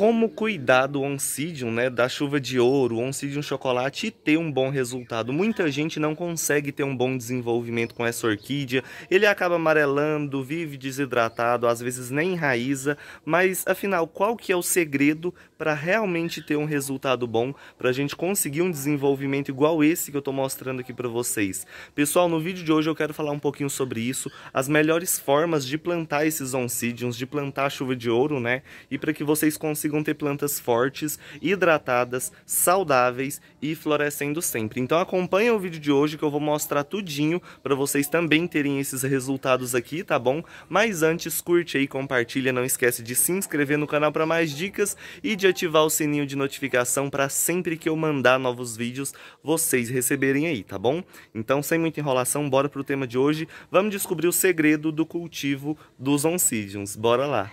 como cuidar do oncidium, né, da chuva de ouro, oncidium chocolate e ter um bom resultado. Muita gente não consegue ter um bom desenvolvimento com essa orquídea, ele acaba amarelando, vive desidratado, às vezes nem enraiza, mas afinal, qual que é o segredo para realmente ter um resultado bom, para a gente conseguir um desenvolvimento igual esse que eu estou mostrando aqui para vocês? Pessoal, no vídeo de hoje eu quero falar um pouquinho sobre isso, as melhores formas de plantar esses oncidiums, de plantar a chuva de ouro, né, e para que vocês consigam consigam ter plantas fortes, hidratadas, saudáveis e florescendo sempre. Então acompanha o vídeo de hoje que eu vou mostrar tudinho para vocês também terem esses resultados aqui, tá bom? Mas antes, curte aí, compartilha, não esquece de se inscrever no canal para mais dicas e de ativar o sininho de notificação para sempre que eu mandar novos vídeos vocês receberem aí, tá bom? Então, sem muita enrolação, bora pro tema de hoje. Vamos descobrir o segredo do cultivo dos oncidiums. Bora lá!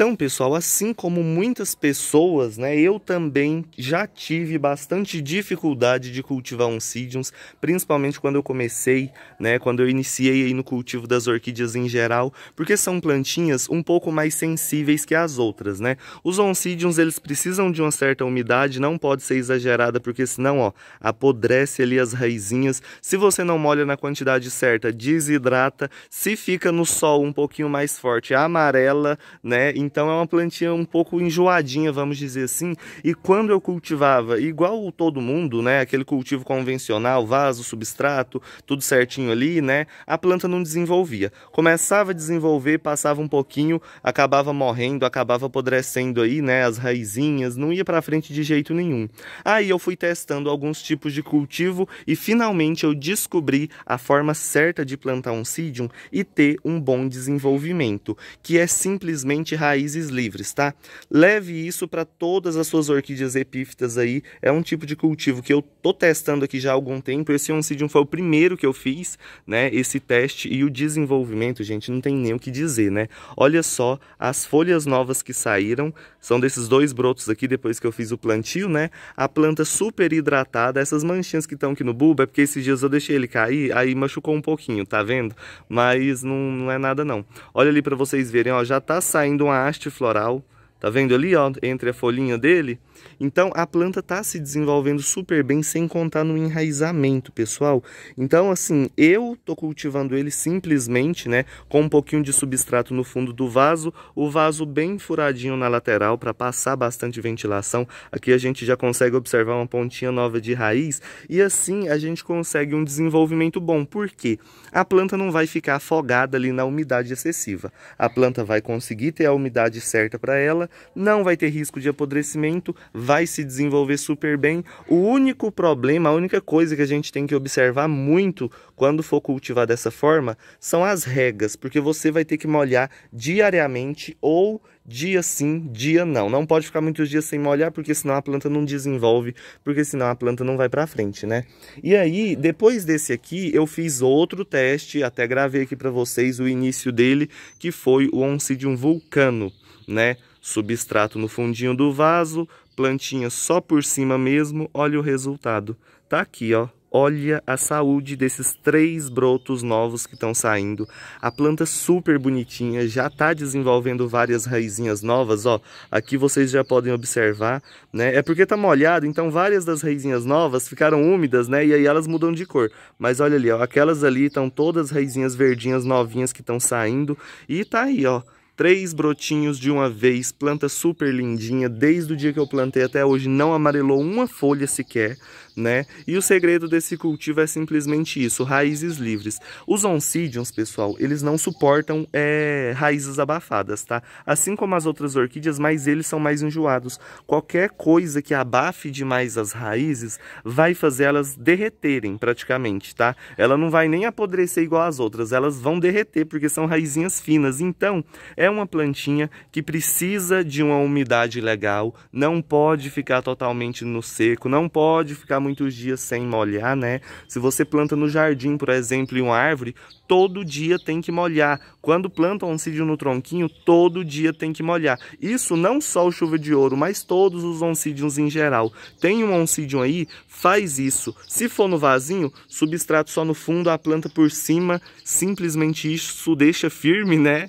Então, pessoal, assim como muitas pessoas, né, eu também já tive bastante dificuldade de cultivar oncidiums, principalmente quando eu comecei, né, quando eu iniciei aí no cultivo das orquídeas em geral, porque são plantinhas um pouco mais sensíveis que as outras, né? Os oncidiums, eles precisam de uma certa umidade, não pode ser exagerada, porque senão, ó, apodrece ali as raizinhas. Se você não molha na quantidade certa, desidrata. Se fica no sol um pouquinho mais forte, amarela, né? Então é uma plantinha um pouco enjoadinha, vamos dizer assim. E quando eu cultivava, igual todo mundo, né? Aquele cultivo convencional, vaso, substrato, tudo certinho ali, né? A planta não desenvolvia. Começava a desenvolver, passava um pouquinho, acabava morrendo, acabava apodrecendo aí, né? As raizinhas, não ia para frente de jeito nenhum. Aí eu fui testando alguns tipos de cultivo e finalmente eu descobri a forma certa de plantar um sídium e ter um bom desenvolvimento, que é simplesmente raiz raízes livres, tá? Leve isso para todas as suas orquídeas epífitas aí. É um tipo de cultivo que eu tô testando aqui já há algum tempo. Esse Oncidium foi o primeiro que eu fiz, né? Esse teste e o desenvolvimento, gente, não tem nem o que dizer, né? Olha só as folhas novas que saíram. São desses dois brotos aqui, depois que eu fiz o plantio, né? A planta super hidratada. Essas manchinhas que estão aqui no bulbo é porque esses dias eu deixei ele cair, aí machucou um pouquinho, tá vendo? Mas não, não é nada não. Olha ali para vocês verem, ó, já tá saindo uma haste floral Tá vendo ali, ó, entre a folhinha dele? Então a planta tá se desenvolvendo super bem, sem contar no enraizamento, pessoal. Então, assim, eu tô cultivando ele simplesmente, né, com um pouquinho de substrato no fundo do vaso, o vaso bem furadinho na lateral para passar bastante ventilação. Aqui a gente já consegue observar uma pontinha nova de raiz e assim a gente consegue um desenvolvimento bom. Por quê? A planta não vai ficar afogada ali na umidade excessiva. A planta vai conseguir ter a umidade certa para ela não vai ter risco de apodrecimento, vai se desenvolver super bem. O único problema, a única coisa que a gente tem que observar muito quando for cultivar dessa forma são as regas, porque você vai ter que molhar diariamente ou dia sim, dia não. Não pode ficar muitos dias sem molhar, porque senão a planta não desenvolve, porque senão a planta não vai para frente, né? E aí, depois desse aqui, eu fiz outro teste, até gravei aqui para vocês o início dele, que foi o Oncidium vulcano, né? Substrato no fundinho do vaso, plantinha só por cima mesmo, olha o resultado. Tá aqui, ó, Olha a saúde desses três brotos novos que estão saindo. A planta super bonitinha, já está desenvolvendo várias raizinhas novas, ó. Aqui vocês já podem observar, né? É porque está molhado, então várias das raizinhas novas ficaram úmidas, né? E aí elas mudam de cor. Mas olha ali, ó, aquelas ali estão todas raizinhas verdinhas novinhas que estão saindo. E tá aí, ó três brotinhos de uma vez, planta super lindinha, desde o dia que eu plantei até hoje não amarelou uma folha sequer, né? E o segredo desse cultivo é simplesmente isso, raízes livres. Os oncidiums, pessoal, eles não suportam é, raízes abafadas, tá? Assim como as outras orquídeas, mas eles são mais enjoados. Qualquer coisa que abafe demais as raízes vai fazer elas derreterem praticamente, tá? Ela não vai nem apodrecer igual as outras, elas vão derreter porque são raizinhas finas. Então, é uma plantinha que precisa de uma umidade legal, não pode ficar totalmente no seco, não pode ficar muito muitos dias sem molhar, né? Se você planta no jardim, por exemplo, em uma árvore, todo dia tem que molhar. Quando planta um oncídio no tronquinho, todo dia tem que molhar. Isso não só o chuva de ouro, mas todos os oncídios em geral. Tem um oncídio aí, faz isso. Se for no vasinho, substrato só no fundo, a planta por cima, simplesmente isso deixa firme, né?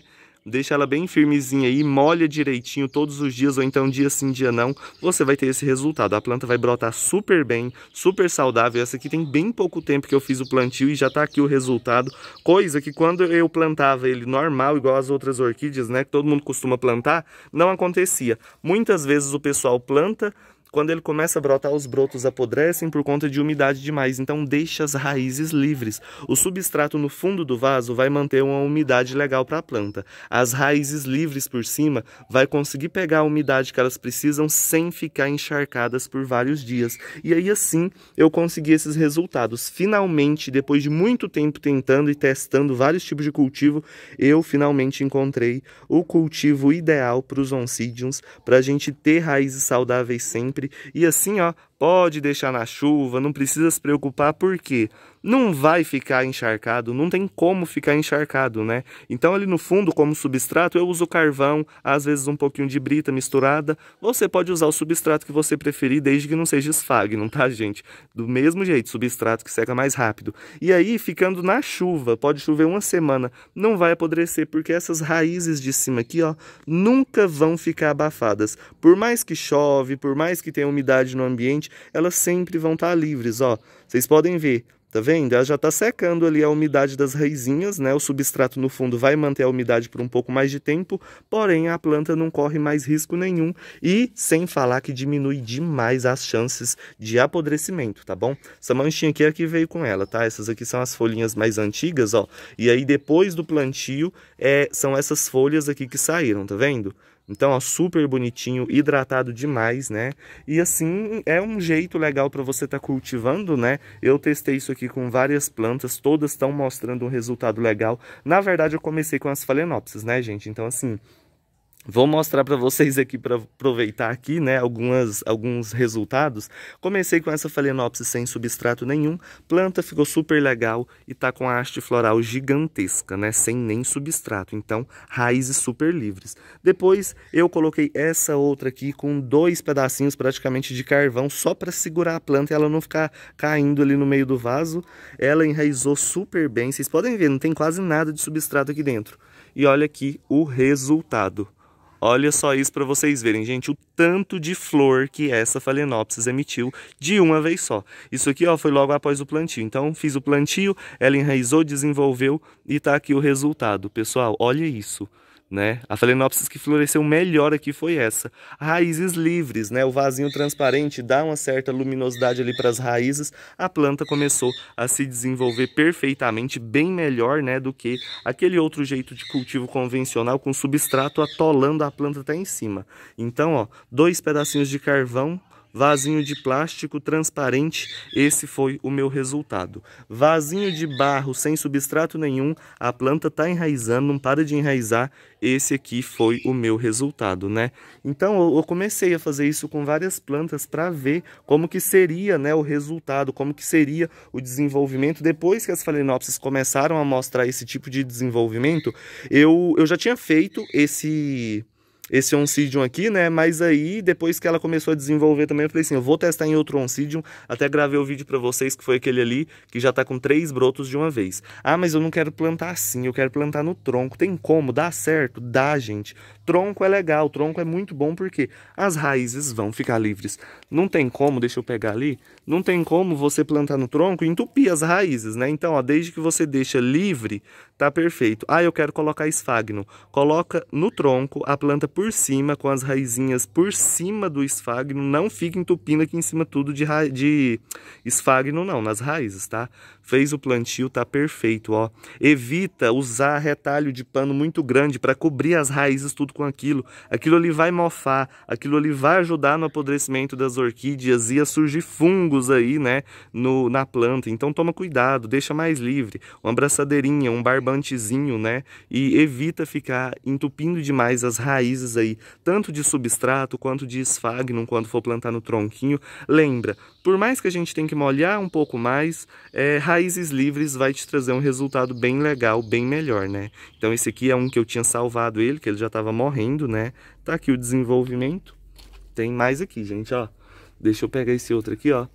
Deixa ela bem firmezinha aí, molha direitinho todos os dias, ou então dia sim, dia não. Você vai ter esse resultado. A planta vai brotar super bem, super saudável. Essa aqui tem bem pouco tempo que eu fiz o plantio e já tá aqui o resultado. Coisa que quando eu plantava ele normal, igual as outras orquídeas, né? Que todo mundo costuma plantar, não acontecia. Muitas vezes o pessoal planta, quando ele começa a brotar, os brotos apodrecem por conta de umidade demais, então deixa as raízes livres. O substrato no fundo do vaso vai manter uma umidade legal para a planta. As raízes livres por cima vai conseguir pegar a umidade que elas precisam sem ficar encharcadas por vários dias. E aí assim eu consegui esses resultados. Finalmente, depois de muito tempo tentando e testando vários tipos de cultivo, eu finalmente encontrei o cultivo ideal para os oncidiums, para a gente ter raízes saudáveis sempre sempre. E assim, ó, pode deixar na chuva, não precisa se preocupar, por quê? Porque não vai ficar encharcado, não tem como ficar encharcado, né? Então ali no fundo, como substrato, eu uso carvão, às vezes um pouquinho de brita misturada. Você pode usar o substrato que você preferir, desde que não seja esfagno, tá, gente? Do mesmo jeito, substrato que seca mais rápido. E aí, ficando na chuva, pode chover uma semana, não vai apodrecer, porque essas raízes de cima aqui, ó, nunca vão ficar abafadas. Por mais que chove, por mais que tenha umidade no ambiente, elas sempre vão estar tá livres, ó. Vocês podem ver, Tá vendo? Ela já está secando ali a umidade das raizinhas, né? O substrato no fundo vai manter a umidade por um pouco mais de tempo, porém a planta não corre mais risco nenhum e sem falar que diminui demais as chances de apodrecimento, tá bom? Essa manchinha aqui é a que veio com ela, tá? Essas aqui são as folhinhas mais antigas, ó. E aí depois do plantio, é, são essas folhas aqui que saíram, tá vendo? Então, ó, super bonitinho, hidratado demais, né? E assim, é um jeito legal para você estar tá cultivando, né? Eu testei isso aqui com várias plantas, todas estão mostrando um resultado legal. Na verdade, eu comecei com as phalaenopsis, né, gente? Então, assim, Vou mostrar para vocês aqui, para aproveitar aqui, né, algumas, alguns resultados. Comecei com essa phalaenopsis sem substrato nenhum, planta ficou super legal e tá com a haste floral gigantesca, né, sem nem substrato, então raízes super livres. Depois eu coloquei essa outra aqui com dois pedacinhos praticamente de carvão só para segurar a planta e ela não ficar caindo ali no meio do vaso. Ela enraizou super bem, vocês podem ver, não tem quase nada de substrato aqui dentro. E olha aqui o resultado. Olha só isso para vocês verem, gente, o tanto de flor que essa Phalaenopsis emitiu de uma vez só. Isso aqui ó, foi logo após o plantio. Então, fiz o plantio, ela enraizou, desenvolveu e está aqui o resultado. Pessoal, olha isso né? A Phalaenopsis que floresceu melhor aqui foi essa. Raízes livres, né? O vasinho transparente dá uma certa luminosidade ali para as raízes. A planta começou a se desenvolver perfeitamente, bem melhor, né, do que aquele outro jeito de cultivo convencional com substrato atolando a planta até em cima. Então, ó, dois pedacinhos de carvão vasinho de plástico transparente, esse foi o meu resultado. Vasinho de barro sem substrato nenhum, a planta está enraizando, não para de enraizar, esse aqui foi o meu resultado, né? Então eu comecei a fazer isso com várias plantas para ver como que seria né, o resultado, como que seria o desenvolvimento. Depois que as phalaenopsis começaram a mostrar esse tipo de desenvolvimento, eu, eu já tinha feito esse esse Oncidium aqui, né? Mas aí, depois que ela começou a desenvolver também, eu falei assim, eu vou testar em outro Oncidium. Até gravei o vídeo para vocês, que foi aquele ali, que já tá com três brotos de uma vez. Ah, mas eu não quero plantar assim, eu quero plantar no tronco. Tem como? Dá certo? Dá, gente. Tronco é legal, tronco é muito bom, porque as raízes vão ficar livres. Não tem como, deixa eu pegar ali, não tem como você plantar no tronco e entupir as raízes, né? Então, ó, desde que você deixa livre, tá perfeito. Ah, eu quero colocar esfagno. Coloca no tronco, a planta por cima, com as raizinhas por cima do esfagno. Não fica entupindo aqui em cima tudo de, ra... de esfagno, não, nas raízes, tá? fez o plantio, tá perfeito, ó. Evita usar retalho de pano muito grande para cobrir as raízes tudo com aquilo. Aquilo ali vai mofar, aquilo ali vai ajudar no apodrecimento das orquídeas, a surgir fungos aí, né, no, na planta. Então toma cuidado, deixa mais livre. Uma abraçadeirinha, um barbantezinho, né, e evita ficar entupindo demais as raízes aí, tanto de substrato quanto de esfagnum quando for plantar no tronquinho. Lembra, por mais que a gente tenha que molhar um pouco mais, é, raiz raízes livres vai te trazer um resultado bem legal, bem melhor, né? Então esse aqui é um que eu tinha salvado ele, que ele já estava morrendo, né? Tá aqui o desenvolvimento. Tem mais aqui, gente, ó. Deixa eu pegar esse outro aqui, ó.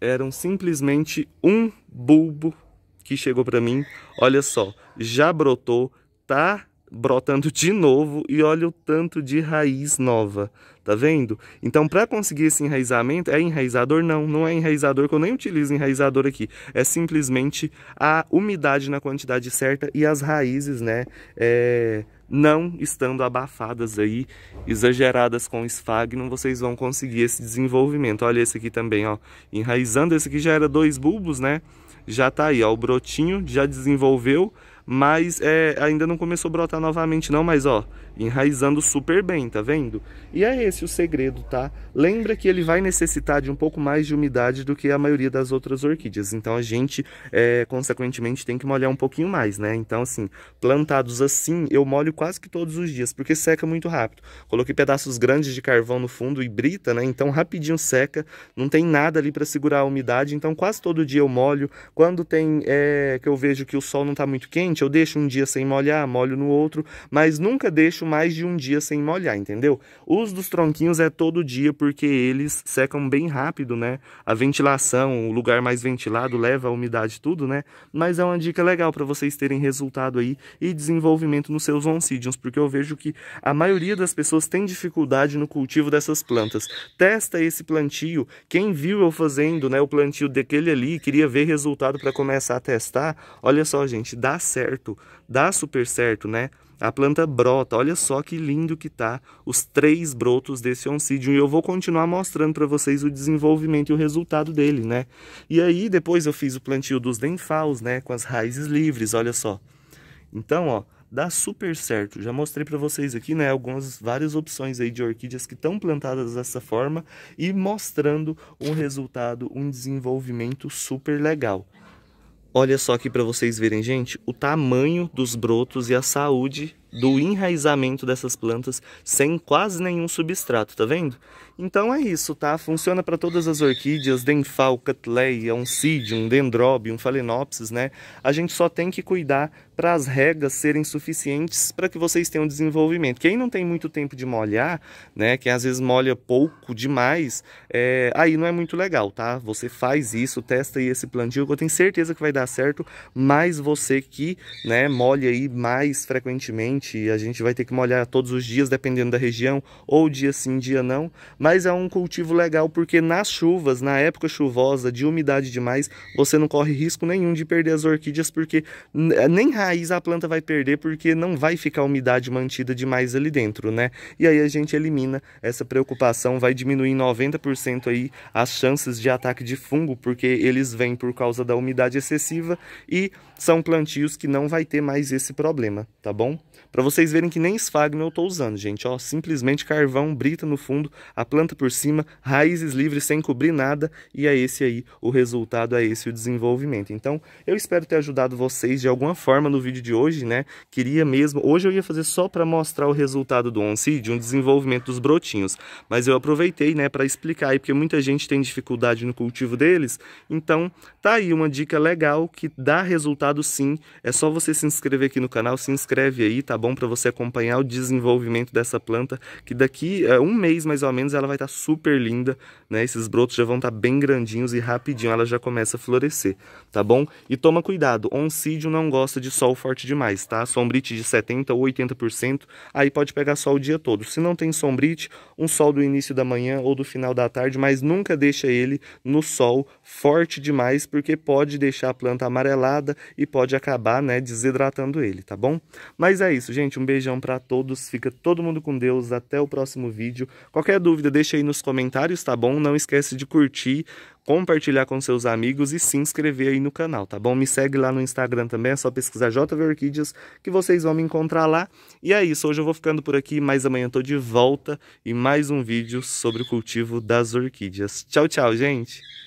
Eram simplesmente um bulbo que chegou para mim. Olha só, já brotou, tá brotando de novo e olha o tanto de raiz nova, tá vendo? Então, para conseguir esse enraizamento, é enraizador? Não, não é enraizador, que eu nem utilizo enraizador aqui. É simplesmente a umidade na quantidade certa e as raízes, né, é, não estando abafadas aí, exageradas com esfagno, vocês vão conseguir esse desenvolvimento. Olha esse aqui também, ó, enraizando. Esse aqui já era dois bulbos, né? Já tá aí, ó, o brotinho já desenvolveu, mas é, ainda não começou a brotar novamente não, mas ó, enraizando super bem, tá vendo? E é esse o segredo, tá? Lembra que ele vai necessitar de um pouco mais de umidade do que a maioria das outras orquídeas. Então a gente, é, consequentemente, tem que molhar um pouquinho mais, né? Então assim, plantados assim, eu molho quase que todos os dias, porque seca muito rápido. Coloquei pedaços grandes de carvão no fundo e brita, né? Então rapidinho seca, não tem nada ali para segurar a umidade. Então quase todo dia eu molho. Quando tem, é, que eu vejo que o sol não tá muito quente, seguinte, eu deixo um dia sem molhar, molho no outro, mas nunca deixo mais de um dia sem molhar, entendeu? Os dos tronquinhos é todo dia porque eles secam bem rápido, né? A ventilação, o lugar mais ventilado leva a umidade tudo, né? Mas é uma dica legal para vocês terem resultado aí e desenvolvimento nos seus oncidiums, porque eu vejo que a maioria das pessoas tem dificuldade no cultivo dessas plantas. Testa esse plantio. Quem viu eu fazendo, né, o plantio daquele ali, queria ver resultado para começar a testar. Olha só, gente, dá certo certo, dá super certo, né? A planta brota, olha só que lindo que tá os três brotos desse oncidium e eu vou continuar mostrando para vocês o desenvolvimento e o resultado dele, né? E aí depois eu fiz o plantio dos denfaus, né, com as raízes livres, olha só. Então, ó, dá super certo. Já mostrei para vocês aqui, né, algumas várias opções aí de orquídeas que estão plantadas dessa forma e mostrando um resultado, um desenvolvimento super legal. Olha só aqui para vocês verem, gente, o tamanho dos brotos e a saúde do enraizamento dessas plantas sem quase nenhum substrato, tá vendo? Então é isso, tá? Funciona para todas as orquídeas, Denfal, Cutleia, Oncidium, Dendrobium, Phalaenopsis, né? A gente só tem que cuidar para as regas serem suficientes para que vocês tenham desenvolvimento. Quem não tem muito tempo de molhar, né? Quem às vezes molha pouco demais, é... aí não é muito legal, tá? Você faz isso, testa aí esse plantio, que eu tenho certeza que vai dar certo, mas você que né, molha aí mais frequentemente, a gente vai ter que molhar todos os dias, dependendo da região, ou dia sim, dia não, mas é um cultivo legal porque nas chuvas, na época chuvosa, de umidade demais, você não corre risco nenhum de perder as orquídeas, porque eh, nem raiz a planta vai perder, porque não vai ficar umidade mantida demais ali dentro, né? E aí a gente elimina essa preocupação, vai diminuir em 90% aí as chances de ataque de fungo, porque eles vêm por causa da umidade excessiva e são plantios que não vai ter mais esse problema, tá bom? Para vocês verem que nem esfagno eu estou usando, gente, ó, simplesmente carvão, brita no fundo, a planta por cima, raízes livres sem cobrir nada e é esse aí o resultado, é esse o desenvolvimento. Então, eu espero ter ajudado vocês de alguma forma no vídeo de hoje, né? Queria mesmo, hoje eu ia fazer só para mostrar o resultado do oncid, um desenvolvimento dos brotinhos, mas eu aproveitei, né, para explicar aí, porque muita gente tem dificuldade no cultivo deles, então tá aí uma dica legal que dá resultado resultado sim. É só você se inscrever aqui no canal, se inscreve aí, tá bom? Para você acompanhar o desenvolvimento dessa planta, que daqui a é, um mês mais ou menos ela vai estar tá super linda, né? Esses brotos já vão estar tá bem grandinhos e rapidinho ela já começa a florescer, tá bom? E toma cuidado, oncídio não gosta de sol forte demais, tá? Sombrite de 70% ou 80%, aí pode pegar sol o dia todo. Se não tem sombrite, um sol do início da manhã ou do final da tarde, mas nunca deixa ele no sol forte demais, porque pode deixar a planta amarelada e pode acabar, né, desidratando ele, tá bom? Mas é isso, gente, um beijão para todos, fica todo mundo com Deus, até o próximo vídeo. Qualquer dúvida, deixa aí nos comentários, tá bom? Não esquece de curtir, compartilhar com seus amigos e se inscrever aí no canal, tá bom? Me segue lá no Instagram também, é só pesquisar JV Orquídeas que vocês vão me encontrar lá. E é isso, hoje eu vou ficando por aqui, mas amanhã eu tô de volta e mais um vídeo sobre o cultivo das orquídeas. Tchau, tchau, gente!